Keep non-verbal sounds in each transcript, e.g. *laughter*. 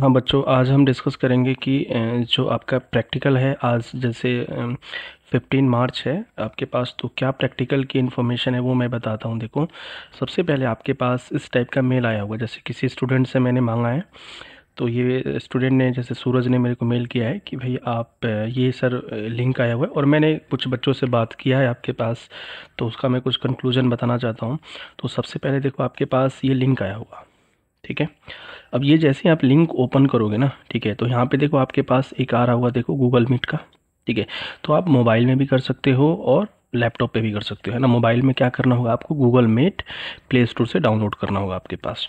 हाँ बच्चों आज हम डिस्कस करेंगे कि जो आपका प्रैक्टिकल है आज जैसे 15 मार्च है आपके पास तो क्या प्रैक्टिकल की इन्फॉर्मेशन है वो मैं बताता हूँ देखो सबसे पहले आपके पास इस टाइप का मेल आया होगा जैसे किसी स्टूडेंट से मैंने मांगा है तो ये स्टूडेंट ने जैसे सूरज ने मेरे को मेल किया है कि भाई आप ये सर लिंक आया हुआ है और मैंने कुछ बच्चों से बात किया है आपके पास तो उसका मैं कुछ कंक्लूजन बताना चाहता हूँ तो सबसे पहले देखो आपके पास ये लिंक आया हुआ ठीक है अब ये जैसे आप लिंक ओपन करोगे ना ठीक है तो यहाँ पे देखो आपके पास एक आ रहा हुआ देखो गूगल मीट का ठीक है तो आप मोबाइल में भी कर सकते हो और लैपटॉप पे भी कर सकते हो है ना मोबाइल में क्या करना होगा आपको गूगल मीट प्ले स्टोर से डाउनलोड करना होगा आपके पास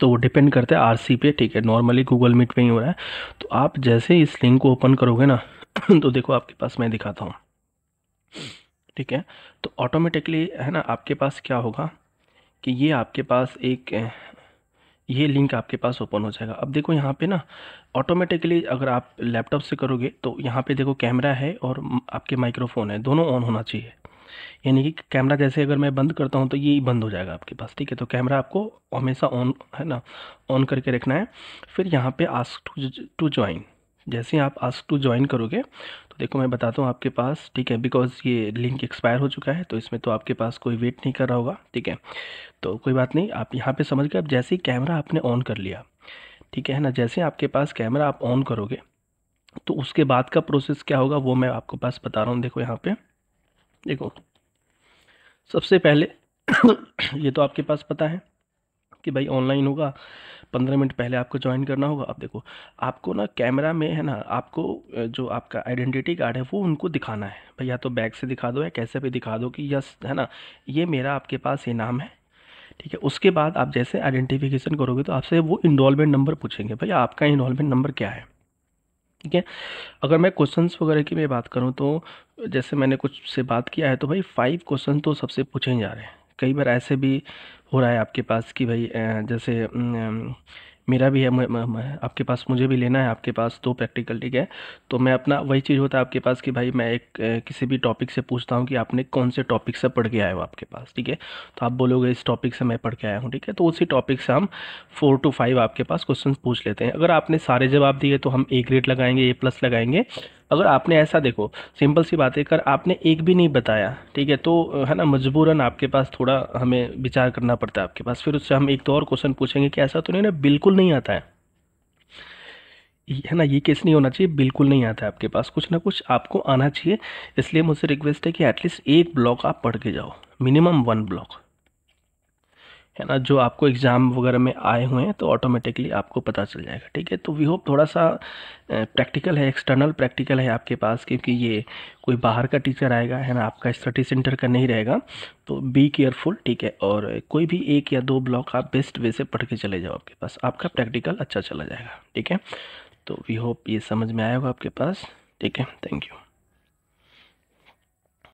तो वो डिपेंड करता है आरसी पे ठीक है नॉर्मली गूगल मीट पे ही हो रहा है तो आप जैसे इस लिंक को ओपन करोगे ना *clears throat* तो देखो आपके पास मैं दिखाता हूँ ठीक है तो ऑटोमेटिकली है ना आपके पास क्या होगा कि ये आपके पास एक ये लिंक आपके पास ओपन हो जाएगा अब देखो यहाँ पे ना ऑटोमेटिकली अगर आप लैपटॉप से करोगे तो यहाँ पे देखो कैमरा है और आपके माइक्रोफोन है दोनों ऑन होना चाहिए यानी कि कैमरा जैसे अगर मैं बंद करता हूँ तो ये बंद हो जाएगा आपके पास ठीक है तो कैमरा आपको हमेशा ऑन है ना ऑन करके रखना है फिर यहाँ पे आस्क टू टू ज्वाइन जैसे आप आस्क टू ज्वाइन करोगे देखो मैं बताता हूँ आपके पास ठीक है बिकॉज़ ये लिंक एक्सपायर हो चुका है तो इसमें तो आपके पास कोई वेट नहीं कर रहा होगा ठीक है तो कोई बात नहीं आप यहाँ पे समझ गए अब जैसे ही कैमरा आपने ऑन कर लिया ठीक है ना जैसे आपके पास कैमरा आप ऑन करोगे तो उसके बाद का प्रोसेस क्या होगा वो मैं आपके पास बता रहा हूँ देखो यहाँ पर देखो सबसे पहले *coughs* ये तो आपके पास पता है कि भाई ऑनलाइन होगा पंद्रह मिनट पहले आपको ज्वाइन करना होगा आप देखो आपको ना कैमरा में है ना आपको जो आपका आइडेंटिटी कार्ड है वो उनको दिखाना है भाई या तो बैग से दिखा दो या कैसे भी दिखा दो कि यस है ना ये मेरा आपके पास ये नाम है ठीक है उसके बाद आप जैसे आइडेंटिफिकेशन करोगे तो आपसे वो इन्वॉलमेंट नंबर पूछेंगे भाई आपका इन्वॉलमेंट नंबर क्या है ठीक है अगर मैं क्वेश्चंस वगैरह की मैं बात करूँ तो जैसे मैंने कुछ से बात किया है तो भाई फाइव क्वेश्चन तो सबसे पूछे जा रहे हैं कई बार ऐसे भी हो रहा है आपके पास कि भाई जैसे मेरा भी है म, म, म, आपके पास मुझे भी लेना है आपके पास तो प्रैक्टिकल ठीक है तो मैं अपना वही चीज़ होता है आपके पास कि भाई मैं एक किसी भी टॉपिक से पूछता हूँ कि आपने कौन से टॉपिक से पढ़ के आए हो आपके पास ठीक है तो आप बोलोगे इस टॉपिक से मैं पढ़ के आया हूँ ठीक है तो उसी टॉपिक से हम फोर टू फाइव आपके पास क्वेश्चन पूछ लेते हैं अगर आपने सारे जवाब दिए तो हम ए ग्रेड लगाएंगे ए प्लस लगाएंगे अगर आपने ऐसा देखो सिंपल सी बातें कर आपने एक भी नहीं बताया ठीक है तो है ना मजबूरन आपके पास थोड़ा हमें विचार करना पड़ता है आपके पास फिर उससे हम एक तो और क्वेश्चन पूछेंगे कि ऐसा तो नहीं ना बिल्कुल नहीं आता है है ना ये केस नहीं होना चाहिए बिल्कुल नहीं आता है आपके पास कुछ ना कुछ आपको आना चाहिए इसलिए मुझसे रिक्वेस्ट है कि एटलीस्ट एक ब्लॉक आप पढ़ के जाओ मिनिमम वन ब्लॉक है ना जो आपको एग्ज़ाम वगैरह में आए हुए हैं तो ऑटोमेटिकली आपको पता चल जाएगा ठीक है तो वी होप थोड़ा सा प्रैक्टिकल है एक्सटर्नल प्रैक्टिकल है आपके पास क्योंकि ये कोई बाहर का टीचर आएगा है ना आपका स्टडी सेंटर का नहीं रहेगा तो बी केयरफुल ठीक है और कोई भी एक या दो ब्लॉक आप बेस्ट वे से पढ़ के चले जाओ आपके पास आपका प्रैक्टिकल अच्छा चला जाएगा ठीक है तो वी होप ये समझ में आएगा आपके पास ठीक है थैंक यू